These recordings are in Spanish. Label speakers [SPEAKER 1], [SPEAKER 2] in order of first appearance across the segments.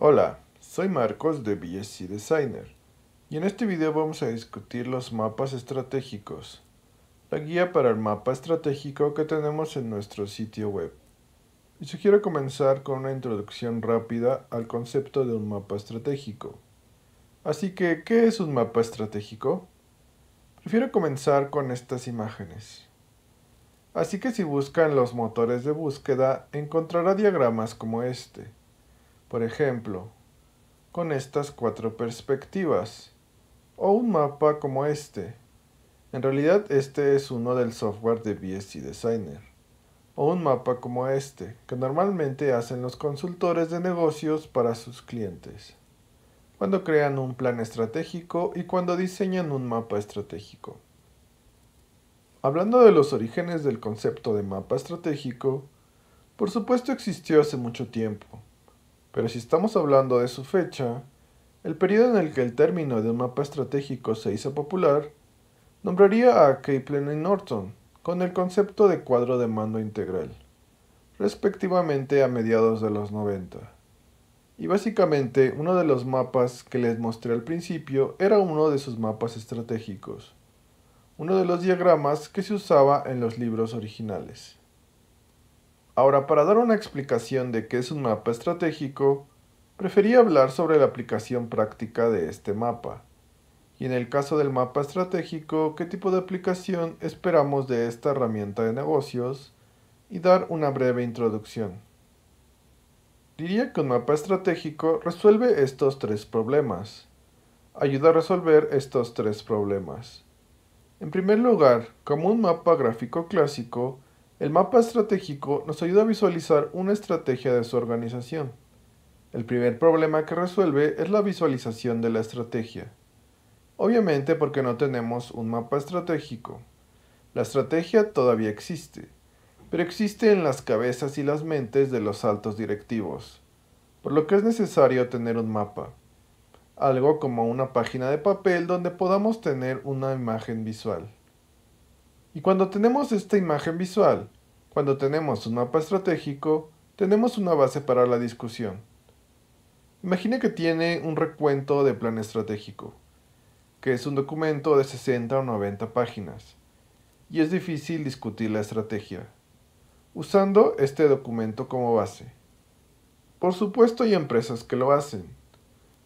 [SPEAKER 1] Hola, soy Marcos de BSC Designer y en este video vamos a discutir los mapas estratégicos, la guía para el mapa estratégico que tenemos en nuestro sitio web. Y sugiero comenzar con una introducción rápida al concepto de un mapa estratégico. Así que, ¿qué es un mapa estratégico? Prefiero comenzar con estas imágenes. Así que si busca en los motores de búsqueda, encontrará diagramas como este por ejemplo, con estas cuatro perspectivas, o un mapa como este. En realidad este es uno del software de BSC Designer, o un mapa como este, que normalmente hacen los consultores de negocios para sus clientes, cuando crean un plan estratégico y cuando diseñan un mapa estratégico. Hablando de los orígenes del concepto de mapa estratégico, por supuesto existió hace mucho tiempo, pero si estamos hablando de su fecha, el periodo en el que el término de un mapa estratégico se hizo popular, nombraría a Kaplan y Norton con el concepto de cuadro de mando integral, respectivamente a mediados de los 90. Y básicamente uno de los mapas que les mostré al principio era uno de sus mapas estratégicos, uno de los diagramas que se usaba en los libros originales. Ahora, para dar una explicación de qué es un mapa estratégico, preferí hablar sobre la aplicación práctica de este mapa. Y en el caso del mapa estratégico, qué tipo de aplicación esperamos de esta herramienta de negocios y dar una breve introducción. Diría que un mapa estratégico resuelve estos tres problemas. Ayuda a resolver estos tres problemas. En primer lugar, como un mapa gráfico clásico, el mapa estratégico nos ayuda a visualizar una estrategia de su organización. El primer problema que resuelve es la visualización de la estrategia. Obviamente porque no tenemos un mapa estratégico. La estrategia todavía existe, pero existe en las cabezas y las mentes de los altos directivos, por lo que es necesario tener un mapa, algo como una página de papel donde podamos tener una imagen visual. Y cuando tenemos esta imagen visual, cuando tenemos un mapa estratégico, tenemos una base para la discusión. Imagine que tiene un recuento de plan estratégico, que es un documento de 60 o 90 páginas, y es difícil discutir la estrategia, usando este documento como base. Por supuesto hay empresas que lo hacen,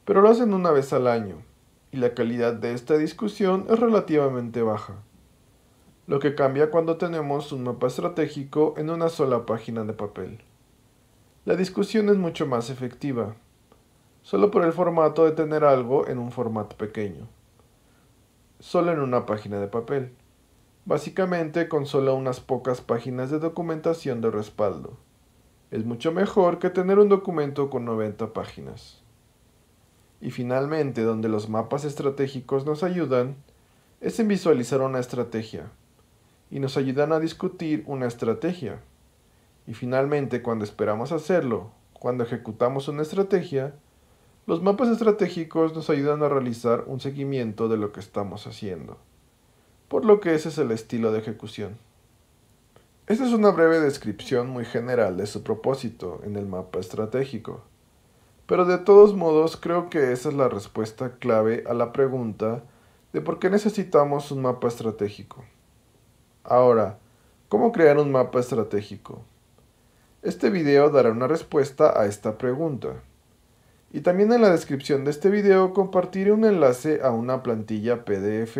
[SPEAKER 1] pero lo hacen una vez al año, y la calidad de esta discusión es relativamente baja lo que cambia cuando tenemos un mapa estratégico en una sola página de papel. La discusión es mucho más efectiva, solo por el formato de tener algo en un formato pequeño, solo en una página de papel, básicamente con solo unas pocas páginas de documentación de respaldo. Es mucho mejor que tener un documento con 90 páginas. Y finalmente, donde los mapas estratégicos nos ayudan, es en visualizar una estrategia, y nos ayudan a discutir una estrategia. Y finalmente, cuando esperamos hacerlo, cuando ejecutamos una estrategia, los mapas estratégicos nos ayudan a realizar un seguimiento de lo que estamos haciendo, por lo que ese es el estilo de ejecución. Esta es una breve descripción muy general de su propósito en el mapa estratégico, pero de todos modos creo que esa es la respuesta clave a la pregunta de por qué necesitamos un mapa estratégico. Ahora, ¿cómo crear un mapa estratégico? Este video dará una respuesta a esta pregunta. Y también en la descripción de este video compartiré un enlace a una plantilla PDF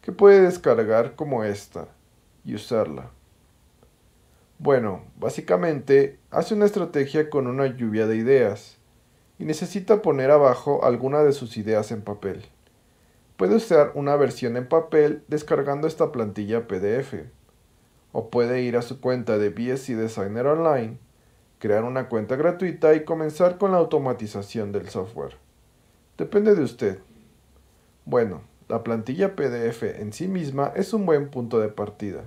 [SPEAKER 1] que puede descargar como esta y usarla. Bueno, básicamente hace una estrategia con una lluvia de ideas y necesita poner abajo alguna de sus ideas en papel. Puede usar una versión en papel descargando esta plantilla PDF. O puede ir a su cuenta de BSC Designer Online, crear una cuenta gratuita y comenzar con la automatización del software. Depende de usted. Bueno, la plantilla PDF en sí misma es un buen punto de partida.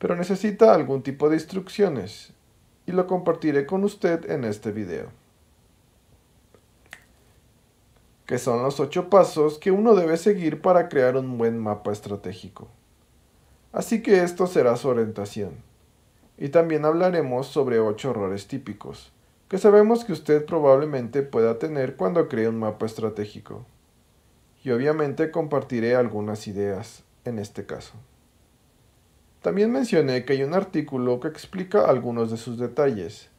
[SPEAKER 1] Pero necesita algún tipo de instrucciones y lo compartiré con usted en este video que son los ocho pasos que uno debe seguir para crear un buen mapa estratégico. Así que esto será su orientación. Y también hablaremos sobre ocho errores típicos, que sabemos que usted probablemente pueda tener cuando cree un mapa estratégico. Y obviamente compartiré algunas ideas en este caso. También mencioné que hay un artículo que explica algunos de sus detalles,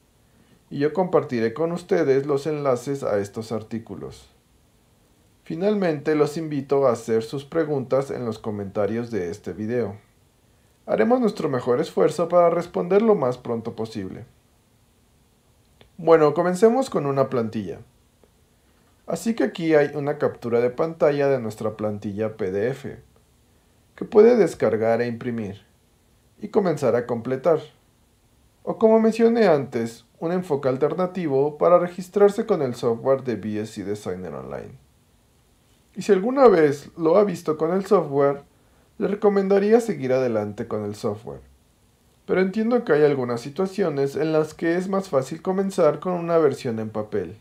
[SPEAKER 1] y yo compartiré con ustedes los enlaces a estos artículos. Finalmente los invito a hacer sus preguntas en los comentarios de este video. Haremos nuestro mejor esfuerzo para responder lo más pronto posible. Bueno, comencemos con una plantilla. Así que aquí hay una captura de pantalla de nuestra plantilla PDF, que puede descargar e imprimir, y comenzar a completar. O como mencioné antes, un enfoque alternativo para registrarse con el software de BSC Designer Online. Y si alguna vez lo ha visto con el software, le recomendaría seguir adelante con el software. Pero entiendo que hay algunas situaciones en las que es más fácil comenzar con una versión en papel.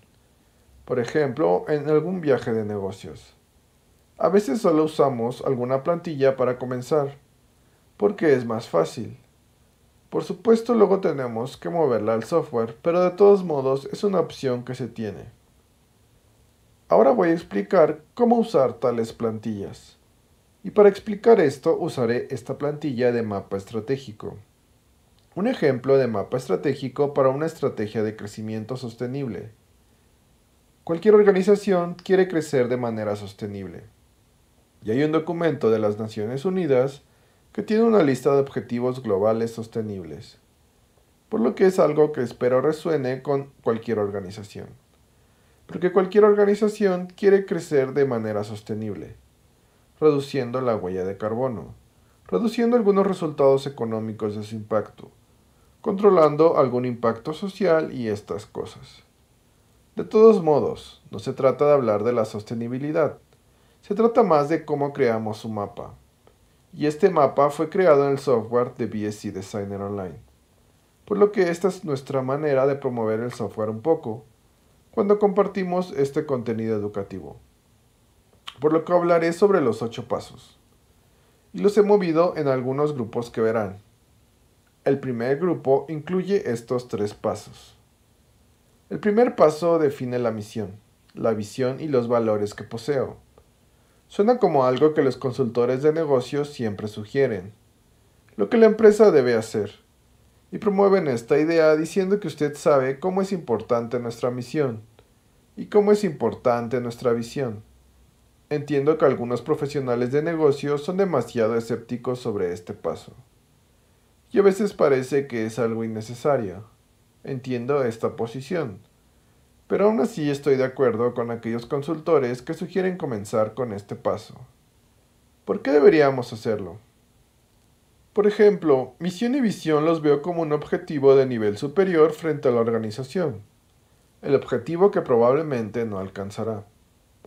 [SPEAKER 1] Por ejemplo, en algún viaje de negocios. A veces solo usamos alguna plantilla para comenzar, porque es más fácil. Por supuesto luego tenemos que moverla al software, pero de todos modos es una opción que se tiene. Ahora voy a explicar cómo usar tales plantillas. Y para explicar esto usaré esta plantilla de mapa estratégico. Un ejemplo de mapa estratégico para una estrategia de crecimiento sostenible. Cualquier organización quiere crecer de manera sostenible. Y hay un documento de las Naciones Unidas que tiene una lista de objetivos globales sostenibles, por lo que es algo que espero resuene con cualquier organización porque cualquier organización quiere crecer de manera sostenible, reduciendo la huella de carbono, reduciendo algunos resultados económicos de su impacto, controlando algún impacto social y estas cosas. De todos modos, no se trata de hablar de la sostenibilidad, se trata más de cómo creamos un mapa. Y este mapa fue creado en el software de BSC Designer Online, por lo que esta es nuestra manera de promover el software un poco, cuando compartimos este contenido educativo. Por lo que hablaré sobre los ocho pasos. Y los he movido en algunos grupos que verán. El primer grupo incluye estos tres pasos. El primer paso define la misión, la visión y los valores que poseo. Suena como algo que los consultores de negocios siempre sugieren. Lo que la empresa debe hacer y promueven esta idea diciendo que usted sabe cómo es importante nuestra misión y cómo es importante nuestra visión. Entiendo que algunos profesionales de negocio son demasiado escépticos sobre este paso. Y a veces parece que es algo innecesario. Entiendo esta posición. Pero aún así estoy de acuerdo con aquellos consultores que sugieren comenzar con este paso. ¿Por qué deberíamos hacerlo? Por ejemplo, misión y visión los veo como un objetivo de nivel superior frente a la organización, el objetivo que probablemente no alcanzará,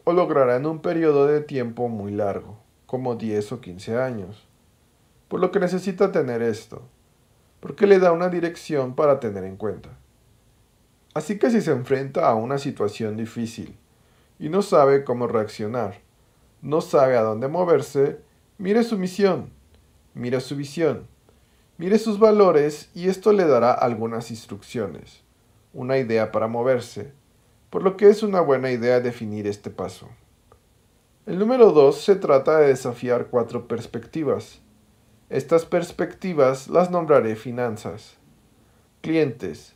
[SPEAKER 1] o logrará en un periodo de tiempo muy largo, como 10 o 15 años. Por lo que necesita tener esto, porque le da una dirección para tener en cuenta. Así que si se enfrenta a una situación difícil y no sabe cómo reaccionar, no sabe a dónde moverse, mire su misión Mira su visión, mire sus valores y esto le dará algunas instrucciones, una idea para moverse, por lo que es una buena idea definir este paso. El número 2 se trata de desafiar cuatro perspectivas. Estas perspectivas las nombraré finanzas, clientes,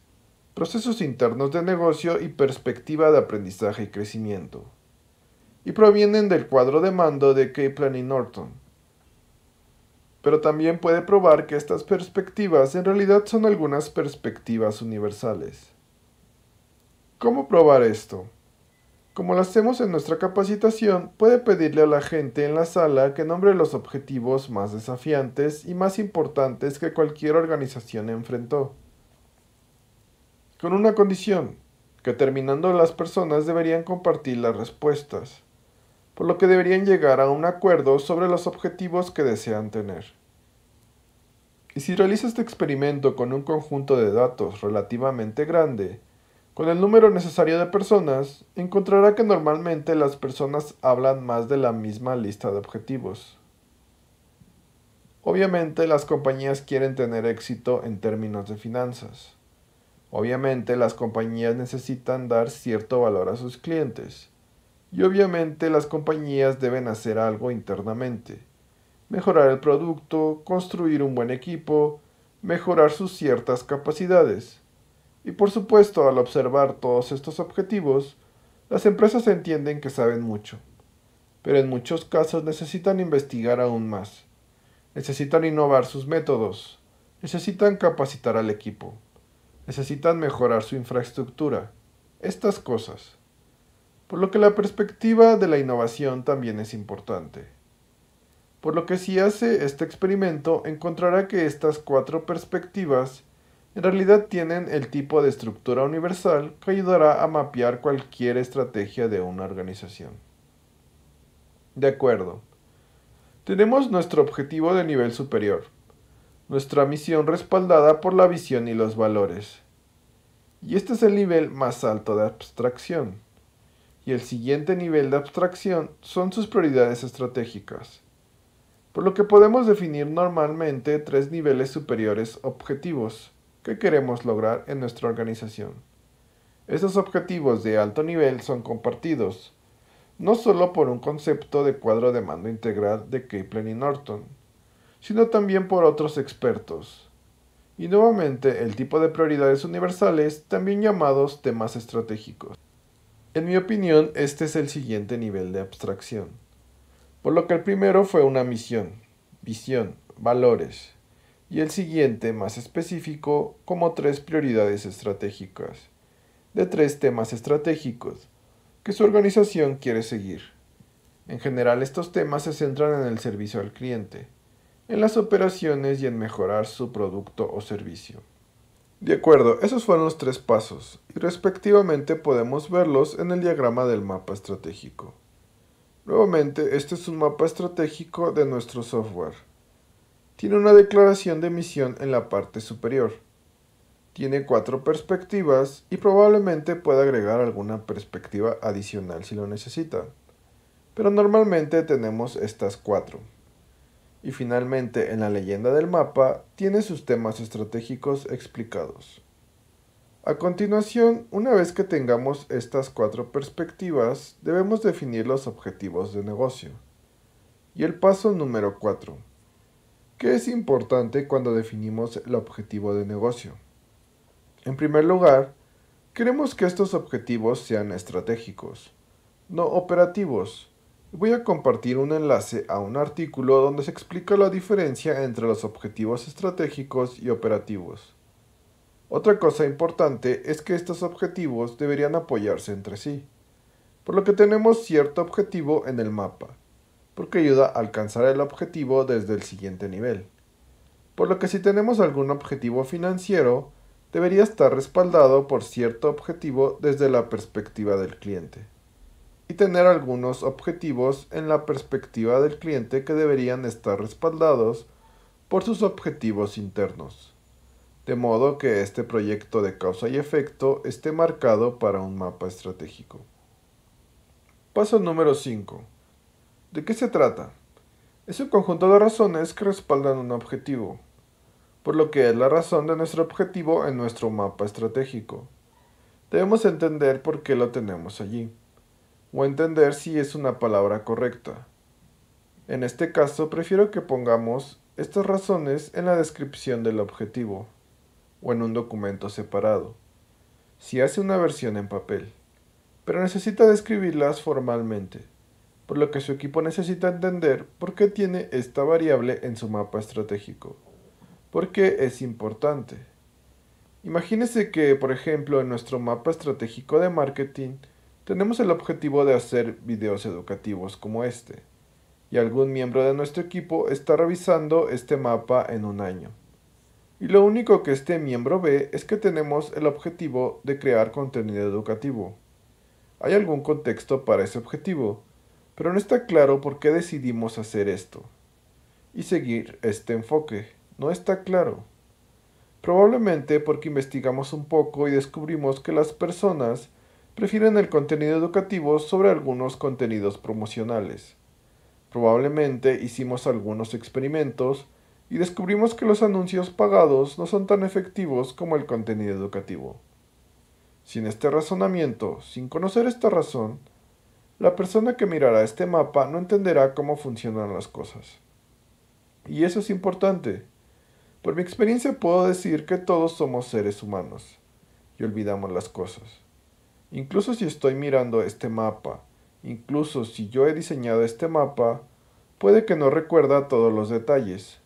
[SPEAKER 1] procesos internos de negocio y perspectiva de aprendizaje y crecimiento. Y provienen del cuadro de mando de Kaplan y Norton pero también puede probar que estas perspectivas en realidad son algunas perspectivas universales. ¿Cómo probar esto? Como lo hacemos en nuestra capacitación, puede pedirle a la gente en la sala que nombre los objetivos más desafiantes y más importantes que cualquier organización enfrentó. Con una condición, que terminando las personas deberían compartir las respuestas por lo que deberían llegar a un acuerdo sobre los objetivos que desean tener. Y si realiza este experimento con un conjunto de datos relativamente grande, con el número necesario de personas, encontrará que normalmente las personas hablan más de la misma lista de objetivos. Obviamente las compañías quieren tener éxito en términos de finanzas. Obviamente las compañías necesitan dar cierto valor a sus clientes. Y obviamente las compañías deben hacer algo internamente. Mejorar el producto, construir un buen equipo, mejorar sus ciertas capacidades. Y por supuesto, al observar todos estos objetivos, las empresas entienden que saben mucho, pero en muchos casos necesitan investigar aún más. Necesitan innovar sus métodos, necesitan capacitar al equipo, necesitan mejorar su infraestructura, estas cosas por lo que la perspectiva de la innovación también es importante. Por lo que si hace este experimento encontrará que estas cuatro perspectivas en realidad tienen el tipo de estructura universal que ayudará a mapear cualquier estrategia de una organización. De acuerdo. Tenemos nuestro objetivo de nivel superior, nuestra misión respaldada por la visión y los valores. Y este es el nivel más alto de abstracción y el siguiente nivel de abstracción son sus prioridades estratégicas, por lo que podemos definir normalmente tres niveles superiores objetivos que queremos lograr en nuestra organización. Estos objetivos de alto nivel son compartidos, no solo por un concepto de cuadro de mando integral de Kaplan y Norton, sino también por otros expertos. Y nuevamente el tipo de prioridades universales, también llamados temas estratégicos. En mi opinión, este es el siguiente nivel de abstracción. Por lo que el primero fue una misión, visión, valores, y el siguiente, más específico, como tres prioridades estratégicas, de tres temas estratégicos que su organización quiere seguir. En general, estos temas se centran en el servicio al cliente, en las operaciones y en mejorar su producto o servicio. De acuerdo, esos fueron los tres pasos, y respectivamente podemos verlos en el diagrama del mapa estratégico. Nuevamente, este es un mapa estratégico de nuestro software. Tiene una declaración de misión en la parte superior. Tiene cuatro perspectivas y probablemente pueda agregar alguna perspectiva adicional si lo necesita. Pero normalmente tenemos estas cuatro. Y finalmente, en la leyenda del mapa, tiene sus temas estratégicos explicados. A continuación, una vez que tengamos estas cuatro perspectivas, debemos definir los objetivos de negocio. Y el paso número 4. ¿Qué es importante cuando definimos el objetivo de negocio? En primer lugar, queremos que estos objetivos sean estratégicos, no operativos, Voy a compartir un enlace a un artículo donde se explica la diferencia entre los objetivos estratégicos y operativos. Otra cosa importante es que estos objetivos deberían apoyarse entre sí, por lo que tenemos cierto objetivo en el mapa, porque ayuda a alcanzar el objetivo desde el siguiente nivel. Por lo que si tenemos algún objetivo financiero, debería estar respaldado por cierto objetivo desde la perspectiva del cliente y tener algunos objetivos en la perspectiva del cliente que deberían estar respaldados por sus objetivos internos, de modo que este proyecto de causa y efecto esté marcado para un mapa estratégico. Paso número 5. ¿De qué se trata? Es un conjunto de razones que respaldan un objetivo, por lo que es la razón de nuestro objetivo en nuestro mapa estratégico. Debemos entender por qué lo tenemos allí o entender si es una palabra correcta. En este caso prefiero que pongamos estas razones en la descripción del objetivo o en un documento separado, si hace una versión en papel, pero necesita describirlas formalmente, por lo que su equipo necesita entender por qué tiene esta variable en su mapa estratégico, por qué es importante. Imagínese que, por ejemplo, en nuestro mapa estratégico de marketing, tenemos el objetivo de hacer videos educativos como este, y algún miembro de nuestro equipo está revisando este mapa en un año. Y lo único que este miembro ve es que tenemos el objetivo de crear contenido educativo. Hay algún contexto para ese objetivo, pero no está claro por qué decidimos hacer esto. Y seguir este enfoque, no está claro. Probablemente porque investigamos un poco y descubrimos que las personas prefieren el contenido educativo sobre algunos contenidos promocionales. Probablemente hicimos algunos experimentos y descubrimos que los anuncios pagados no son tan efectivos como el contenido educativo. Sin este razonamiento, sin conocer esta razón, la persona que mirará este mapa no entenderá cómo funcionan las cosas. Y eso es importante. Por mi experiencia puedo decir que todos somos seres humanos y olvidamos las cosas. Incluso si estoy mirando este mapa, incluso si yo he diseñado este mapa, puede que no recuerda todos los detalles,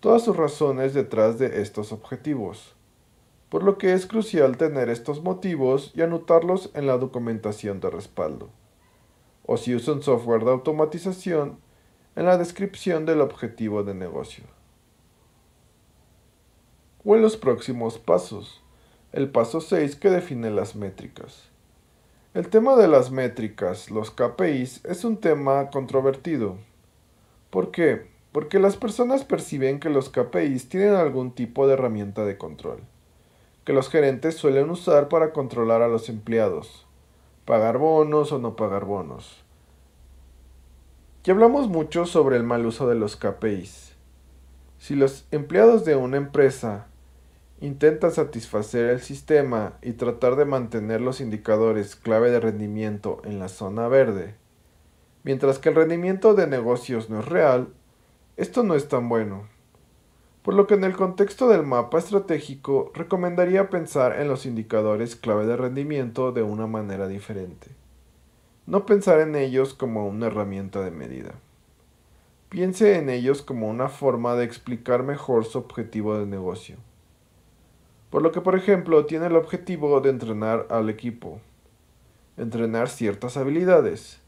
[SPEAKER 1] todas sus razones detrás de estos objetivos, por lo que es crucial tener estos motivos y anotarlos en la documentación de respaldo, o si usa un software de automatización, en la descripción del objetivo de negocio. O en los próximos pasos el paso 6 que define las métricas. El tema de las métricas, los KPIs, es un tema controvertido. ¿Por qué? Porque las personas perciben que los KPIs tienen algún tipo de herramienta de control, que los gerentes suelen usar para controlar a los empleados, pagar bonos o no pagar bonos. Y hablamos mucho sobre el mal uso de los KPIs. Si los empleados de una empresa Intenta satisfacer el sistema y tratar de mantener los indicadores clave de rendimiento en la zona verde. Mientras que el rendimiento de negocios no es real, esto no es tan bueno. Por lo que en el contexto del mapa estratégico recomendaría pensar en los indicadores clave de rendimiento de una manera diferente. No pensar en ellos como una herramienta de medida. Piense en ellos como una forma de explicar mejor su objetivo de negocio por lo que por ejemplo tiene el objetivo de entrenar al equipo, entrenar ciertas habilidades,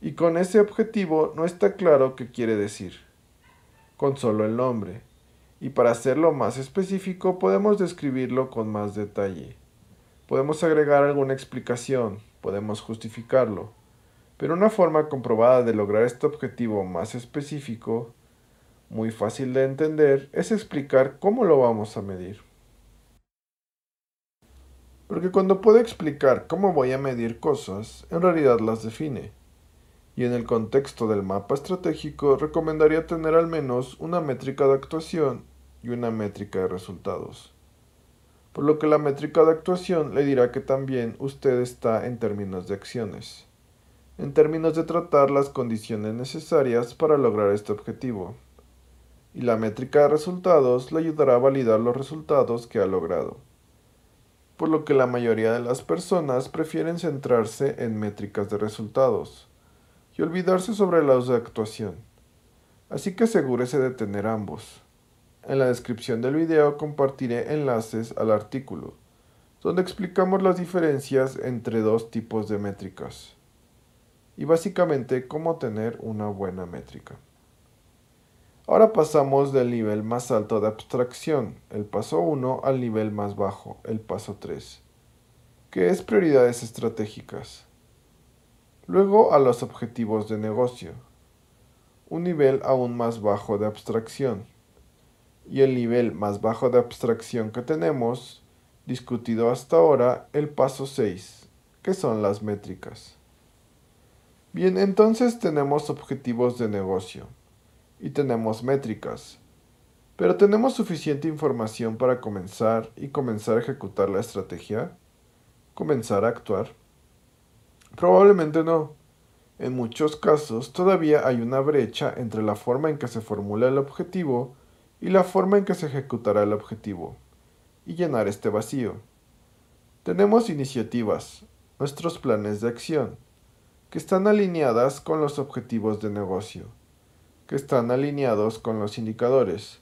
[SPEAKER 1] y con ese objetivo no está claro qué quiere decir, con solo el nombre, y para hacerlo más específico podemos describirlo con más detalle, podemos agregar alguna explicación, podemos justificarlo, pero una forma comprobada de lograr este objetivo más específico muy fácil de entender es explicar cómo lo vamos a medir. Porque cuando puede explicar cómo voy a medir cosas, en realidad las define. Y en el contexto del mapa estratégico recomendaría tener al menos una métrica de actuación y una métrica de resultados. Por lo que la métrica de actuación le dirá que también usted está en términos de acciones, en términos de tratar las condiciones necesarias para lograr este objetivo. Y la métrica de resultados le ayudará a validar los resultados que ha logrado por lo que la mayoría de las personas prefieren centrarse en métricas de resultados y olvidarse sobre uso de actuación. Así que asegúrese de tener ambos. En la descripción del video compartiré enlaces al artículo, donde explicamos las diferencias entre dos tipos de métricas y básicamente cómo tener una buena métrica. Ahora pasamos del nivel más alto de abstracción, el paso 1, al nivel más bajo, el paso 3, que es prioridades estratégicas. Luego a los objetivos de negocio, un nivel aún más bajo de abstracción. Y el nivel más bajo de abstracción que tenemos, discutido hasta ahora, el paso 6, que son las métricas. Bien, entonces tenemos objetivos de negocio y tenemos métricas. Pero ¿tenemos suficiente información para comenzar y comenzar a ejecutar la estrategia? ¿Comenzar a actuar? Probablemente no. En muchos casos todavía hay una brecha entre la forma en que se formula el objetivo y la forma en que se ejecutará el objetivo, y llenar este vacío. Tenemos iniciativas, nuestros planes de acción, que están alineadas con los objetivos de negocio que están alineados con los indicadores.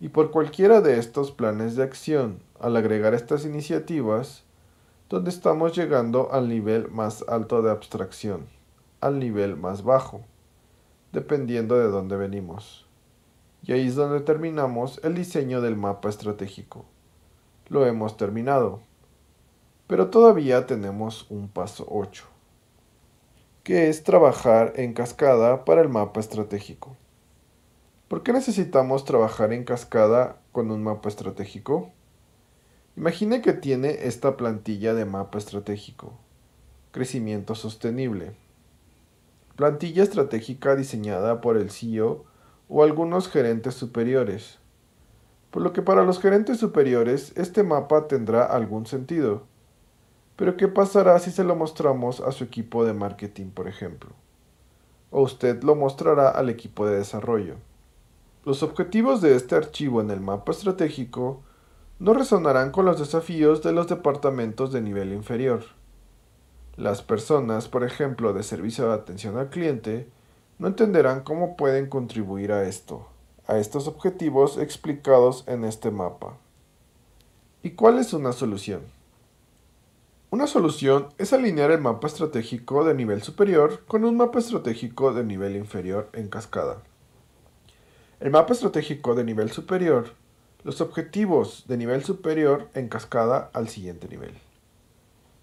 [SPEAKER 1] Y por cualquiera de estos planes de acción, al agregar estas iniciativas, donde estamos llegando al nivel más alto de abstracción, al nivel más bajo, dependiendo de dónde venimos. Y ahí es donde terminamos el diseño del mapa estratégico. Lo hemos terminado. Pero todavía tenemos un paso 8 que es trabajar en cascada para el mapa estratégico. ¿Por qué necesitamos trabajar en cascada con un mapa estratégico? Imagine que tiene esta plantilla de mapa estratégico. Crecimiento sostenible. Plantilla estratégica diseñada por el CEO o algunos gerentes superiores. Por lo que para los gerentes superiores este mapa tendrá algún sentido, pero ¿qué pasará si se lo mostramos a su equipo de marketing, por ejemplo? O usted lo mostrará al equipo de desarrollo. Los objetivos de este archivo en el mapa estratégico no resonarán con los desafíos de los departamentos de nivel inferior. Las personas, por ejemplo, de servicio de atención al cliente, no entenderán cómo pueden contribuir a esto, a estos objetivos explicados en este mapa. ¿Y cuál es una solución? Una solución es alinear el mapa estratégico de nivel superior con un mapa estratégico de nivel inferior en cascada. El mapa estratégico de nivel superior, los objetivos de nivel superior en cascada al siguiente nivel.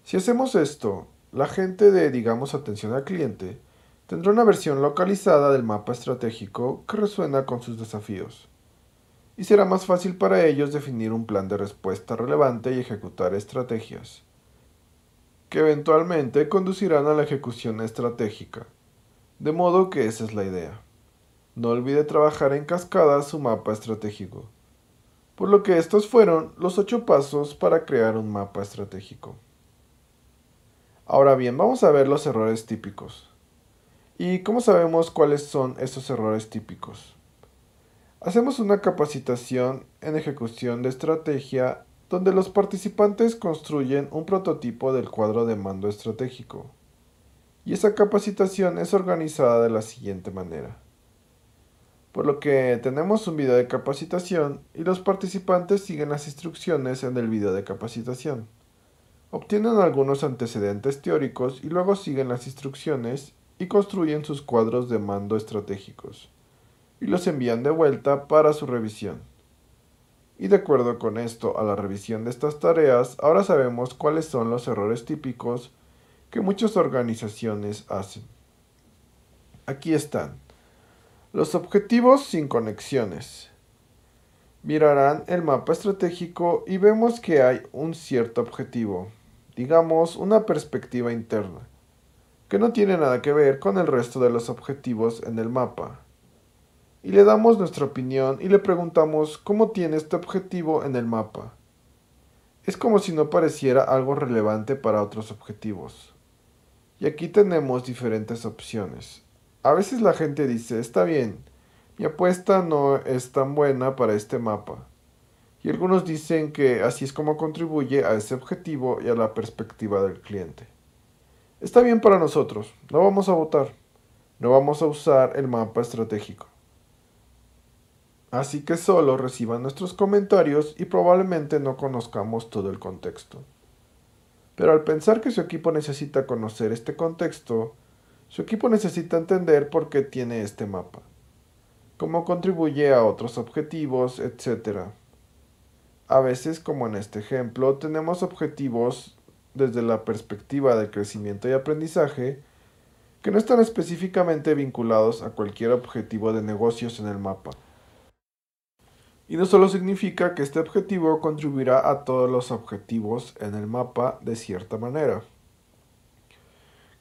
[SPEAKER 1] Si hacemos esto, la gente de, digamos, atención al cliente tendrá una versión localizada del mapa estratégico que resuena con sus desafíos. Y será más fácil para ellos definir un plan de respuesta relevante y ejecutar estrategias que eventualmente conducirán a la ejecución estratégica. De modo que esa es la idea. No olvide trabajar en cascada su mapa estratégico. Por lo que estos fueron los ocho pasos para crear un mapa estratégico. Ahora bien, vamos a ver los errores típicos. ¿Y cómo sabemos cuáles son esos errores típicos? Hacemos una capacitación en ejecución de estrategia donde los participantes construyen un prototipo del cuadro de mando estratégico. Y esa capacitación es organizada de la siguiente manera. Por lo que tenemos un video de capacitación y los participantes siguen las instrucciones en el video de capacitación. Obtienen algunos antecedentes teóricos y luego siguen las instrucciones y construyen sus cuadros de mando estratégicos. Y los envían de vuelta para su revisión. Y de acuerdo con esto a la revisión de estas tareas, ahora sabemos cuáles son los errores típicos que muchas organizaciones hacen. Aquí están. Los objetivos sin conexiones. Mirarán el mapa estratégico y vemos que hay un cierto objetivo, digamos una perspectiva interna, que no tiene nada que ver con el resto de los objetivos en el mapa y le damos nuestra opinión y le preguntamos cómo tiene este objetivo en el mapa. Es como si no pareciera algo relevante para otros objetivos. Y aquí tenemos diferentes opciones. A veces la gente dice, está bien, mi apuesta no es tan buena para este mapa. Y algunos dicen que así es como contribuye a ese objetivo y a la perspectiva del cliente. Está bien para nosotros, no vamos a votar, no vamos a usar el mapa estratégico así que solo reciban nuestros comentarios y probablemente no conozcamos todo el contexto. Pero al pensar que su equipo necesita conocer este contexto, su equipo necesita entender por qué tiene este mapa, cómo contribuye a otros objetivos, etc. A veces, como en este ejemplo, tenemos objetivos desde la perspectiva de crecimiento y aprendizaje que no están específicamente vinculados a cualquier objetivo de negocios en el mapa. Y no solo significa que este objetivo contribuirá a todos los objetivos en el mapa de cierta manera.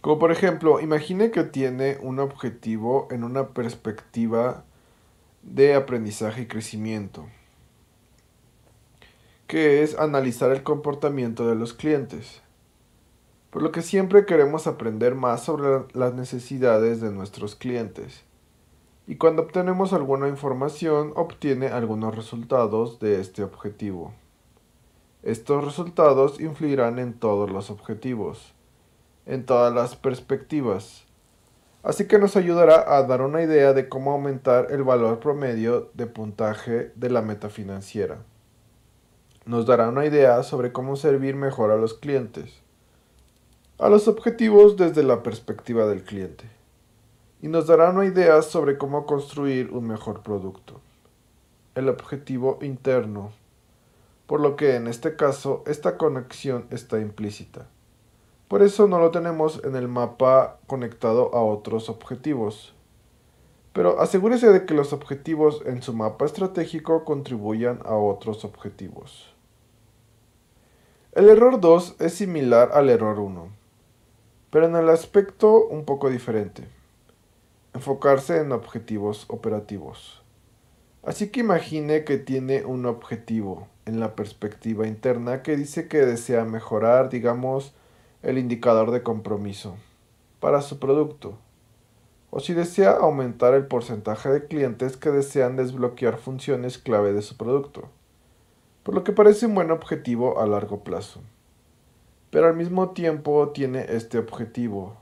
[SPEAKER 1] Como por ejemplo, imagine que tiene un objetivo en una perspectiva de aprendizaje y crecimiento, que es analizar el comportamiento de los clientes, por lo que siempre queremos aprender más sobre las necesidades de nuestros clientes y cuando obtenemos alguna información obtiene algunos resultados de este objetivo. Estos resultados influirán en todos los objetivos, en todas las perspectivas, así que nos ayudará a dar una idea de cómo aumentar el valor promedio de puntaje de la meta financiera. Nos dará una idea sobre cómo servir mejor a los clientes, a los objetivos desde la perspectiva del cliente y nos darán una idea sobre cómo construir un mejor producto. El objetivo interno, por lo que en este caso esta conexión está implícita. Por eso no lo tenemos en el mapa conectado a otros objetivos. Pero asegúrese de que los objetivos en su mapa estratégico contribuyan a otros objetivos. El error 2 es similar al error 1, pero en el aspecto un poco diferente enfocarse en objetivos operativos. Así que imagine que tiene un objetivo en la perspectiva interna que dice que desea mejorar, digamos, el indicador de compromiso para su producto, o si desea aumentar el porcentaje de clientes que desean desbloquear funciones clave de su producto, por lo que parece un buen objetivo a largo plazo. Pero al mismo tiempo tiene este objetivo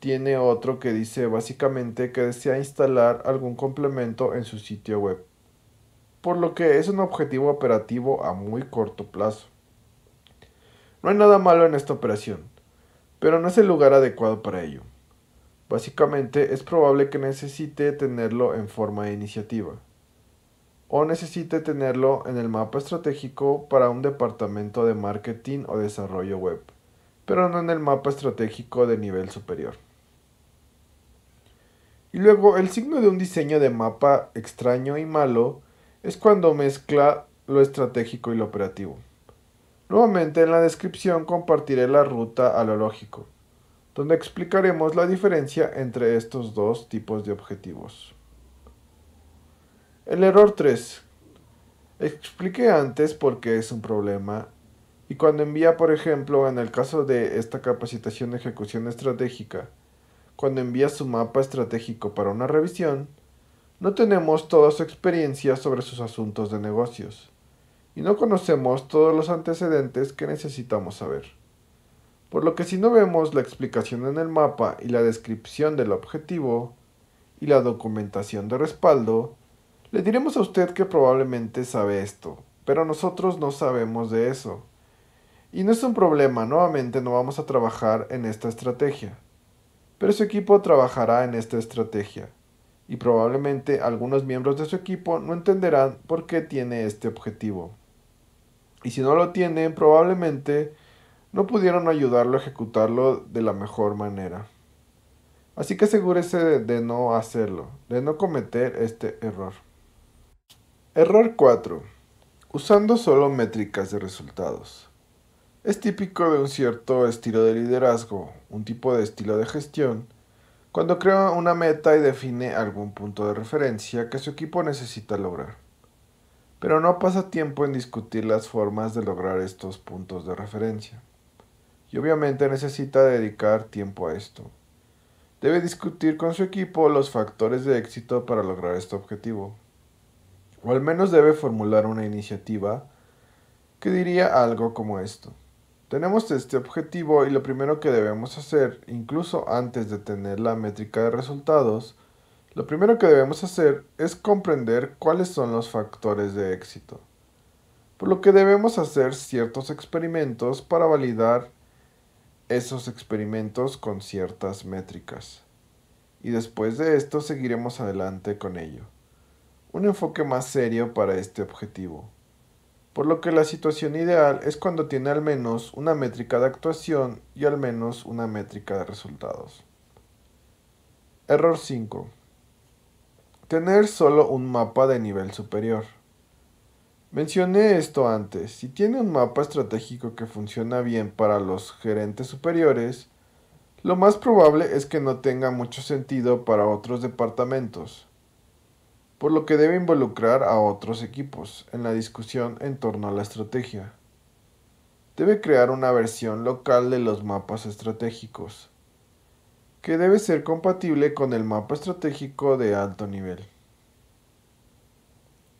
[SPEAKER 1] tiene otro que dice básicamente que desea instalar algún complemento en su sitio web, por lo que es un objetivo operativo a muy corto plazo. No hay nada malo en esta operación, pero no es el lugar adecuado para ello. Básicamente es probable que necesite tenerlo en forma de iniciativa, o necesite tenerlo en el mapa estratégico para un departamento de marketing o desarrollo web, pero no en el mapa estratégico de nivel superior. Y luego el signo de un diseño de mapa extraño y malo es cuando mezcla lo estratégico y lo operativo. Nuevamente en la descripción compartiré la ruta a lo lógico, donde explicaremos la diferencia entre estos dos tipos de objetivos. El error 3. Expliqué antes por qué es un problema y cuando envía, por ejemplo, en el caso de esta capacitación de ejecución estratégica, cuando envía su mapa estratégico para una revisión, no tenemos toda su experiencia sobre sus asuntos de negocios y no conocemos todos los antecedentes que necesitamos saber. Por lo que si no vemos la explicación en el mapa y la descripción del objetivo y la documentación de respaldo, le diremos a usted que probablemente sabe esto, pero nosotros no sabemos de eso. Y no es un problema, nuevamente no vamos a trabajar en esta estrategia pero su equipo trabajará en esta estrategia, y probablemente algunos miembros de su equipo no entenderán por qué tiene este objetivo. Y si no lo tienen, probablemente no pudieron ayudarlo a ejecutarlo de la mejor manera. Así que asegúrese de no hacerlo, de no cometer este error. Error 4. Usando solo métricas de resultados es típico de un cierto estilo de liderazgo, un tipo de estilo de gestión, cuando crea una meta y define algún punto de referencia que su equipo necesita lograr. Pero no pasa tiempo en discutir las formas de lograr estos puntos de referencia. Y obviamente necesita dedicar tiempo a esto. Debe discutir con su equipo los factores de éxito para lograr este objetivo. O al menos debe formular una iniciativa que diría algo como esto. Tenemos este objetivo y lo primero que debemos hacer, incluso antes de tener la métrica de resultados, lo primero que debemos hacer es comprender cuáles son los factores de éxito, por lo que debemos hacer ciertos experimentos para validar esos experimentos con ciertas métricas. Y después de esto seguiremos adelante con ello. Un enfoque más serio para este objetivo por lo que la situación ideal es cuando tiene al menos una métrica de actuación y al menos una métrica de resultados. Error 5. Tener solo un mapa de nivel superior. Mencioné esto antes, si tiene un mapa estratégico que funciona bien para los gerentes superiores, lo más probable es que no tenga mucho sentido para otros departamentos por lo que debe involucrar a otros equipos en la discusión en torno a la estrategia. Debe crear una versión local de los mapas estratégicos, que debe ser compatible con el mapa estratégico de alto nivel.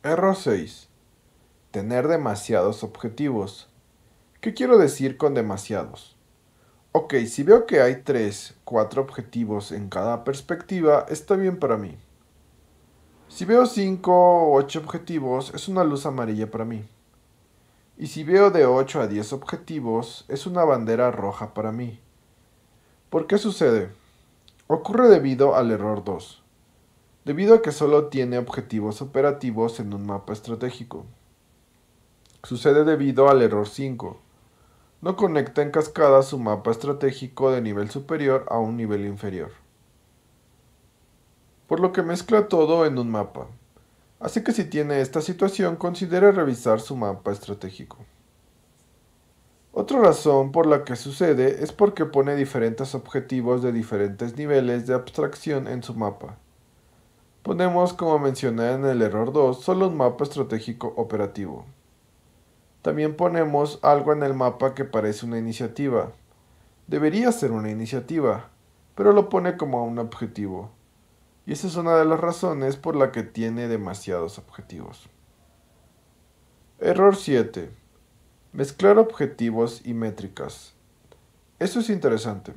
[SPEAKER 1] Error 6. Tener demasiados objetivos. ¿Qué quiero decir con demasiados? Ok, si veo que hay 3, 4 objetivos en cada perspectiva, está bien para mí. Si veo 5 o 8 objetivos, es una luz amarilla para mí. Y si veo de 8 a 10 objetivos, es una bandera roja para mí. ¿Por qué sucede? Ocurre debido al error 2, debido a que solo tiene objetivos operativos en un mapa estratégico. Sucede debido al error 5. No conecta en cascada su mapa estratégico de nivel superior a un nivel inferior por lo que mezcla todo en un mapa. Así que si tiene esta situación, considere revisar su mapa estratégico. Otra razón por la que sucede es porque pone diferentes objetivos de diferentes niveles de abstracción en su mapa. Ponemos, como mencioné en el error 2, solo un mapa estratégico operativo. También ponemos algo en el mapa que parece una iniciativa. Debería ser una iniciativa, pero lo pone como un objetivo. Y esa es una de las razones por la que tiene demasiados objetivos. Error 7. Mezclar objetivos y métricas. Eso es interesante.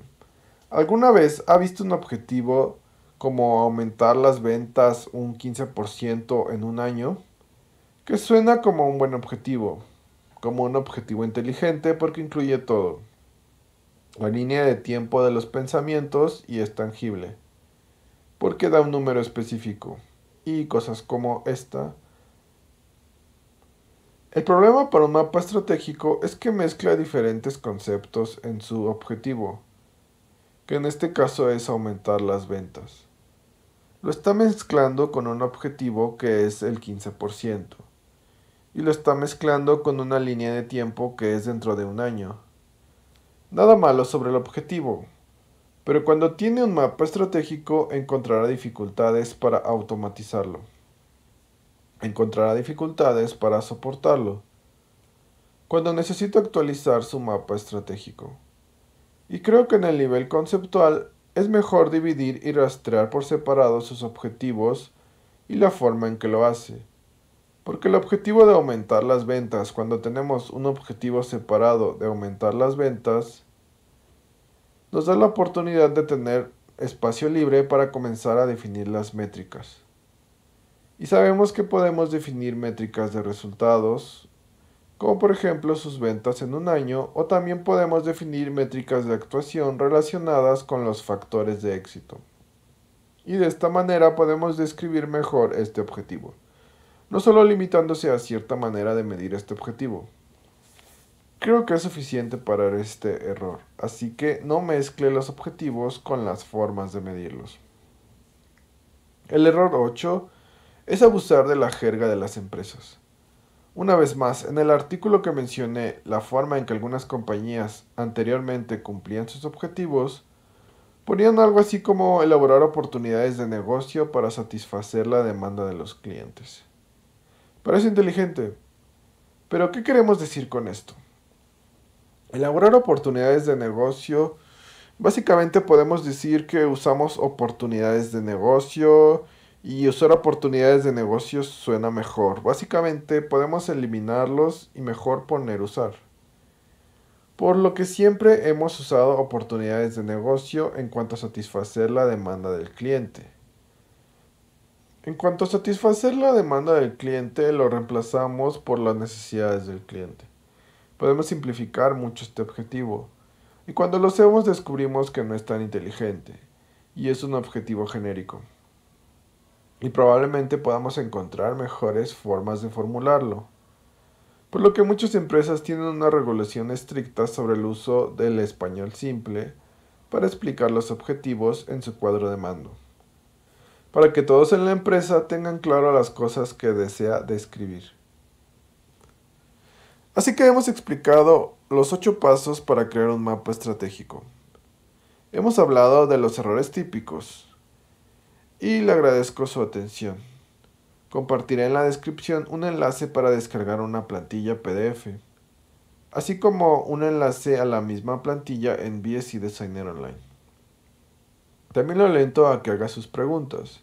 [SPEAKER 1] ¿Alguna vez ha visto un objetivo como aumentar las ventas un 15% en un año? Que suena como un buen objetivo, como un objetivo inteligente porque incluye todo. La línea de tiempo de los pensamientos y es tangible porque da un número específico y cosas como esta. El problema para un mapa estratégico es que mezcla diferentes conceptos en su objetivo, que en este caso es aumentar las ventas. Lo está mezclando con un objetivo que es el 15% y lo está mezclando con una línea de tiempo que es dentro de un año. Nada malo sobre el objetivo, pero cuando tiene un mapa estratégico encontrará dificultades para automatizarlo. Encontrará dificultades para soportarlo. Cuando necesito actualizar su mapa estratégico. Y creo que en el nivel conceptual es mejor dividir y rastrear por separado sus objetivos y la forma en que lo hace. Porque el objetivo de aumentar las ventas, cuando tenemos un objetivo separado de aumentar las ventas, nos da la oportunidad de tener espacio libre para comenzar a definir las métricas. Y sabemos que podemos definir métricas de resultados, como por ejemplo sus ventas en un año, o también podemos definir métricas de actuación relacionadas con los factores de éxito. Y de esta manera podemos describir mejor este objetivo, no solo limitándose a cierta manera de medir este objetivo, Creo que es suficiente para este error, así que no mezcle los objetivos con las formas de medirlos. El error 8 es abusar de la jerga de las empresas. Una vez más, en el artículo que mencioné la forma en que algunas compañías anteriormente cumplían sus objetivos, ponían algo así como elaborar oportunidades de negocio para satisfacer la demanda de los clientes. Parece inteligente, pero ¿qué queremos decir con esto? Elaborar oportunidades de negocio. Básicamente podemos decir que usamos oportunidades de negocio y usar oportunidades de negocio suena mejor. Básicamente podemos eliminarlos y mejor poner usar. Por lo que siempre hemos usado oportunidades de negocio en cuanto a satisfacer la demanda del cliente. En cuanto a satisfacer la demanda del cliente, lo reemplazamos por las necesidades del cliente podemos simplificar mucho este objetivo. Y cuando lo hacemos descubrimos que no es tan inteligente, y es un objetivo genérico. Y probablemente podamos encontrar mejores formas de formularlo. Por lo que muchas empresas tienen una regulación estricta sobre el uso del español simple para explicar los objetivos en su cuadro de mando. Para que todos en la empresa tengan claro las cosas que desea describir. Así que hemos explicado los ocho pasos para crear un mapa estratégico. Hemos hablado de los errores típicos y le agradezco su atención. Compartiré en la descripción un enlace para descargar una plantilla PDF, así como un enlace a la misma plantilla en BSC Designer Online. También lo alento a que haga sus preguntas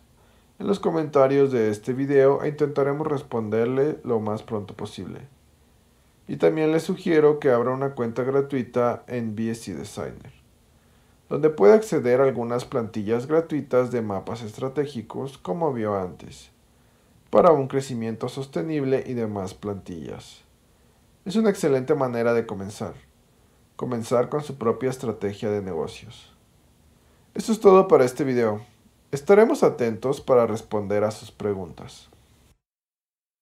[SPEAKER 1] en los comentarios de este video e intentaremos responderle lo más pronto posible. Y también les sugiero que abra una cuenta gratuita en BSC Designer, donde puede acceder a algunas plantillas gratuitas de mapas estratégicos como vio antes, para un crecimiento sostenible y demás plantillas. Es una excelente manera de comenzar. Comenzar con su propia estrategia de negocios. Eso es todo para este video. Estaremos atentos para responder a sus preguntas.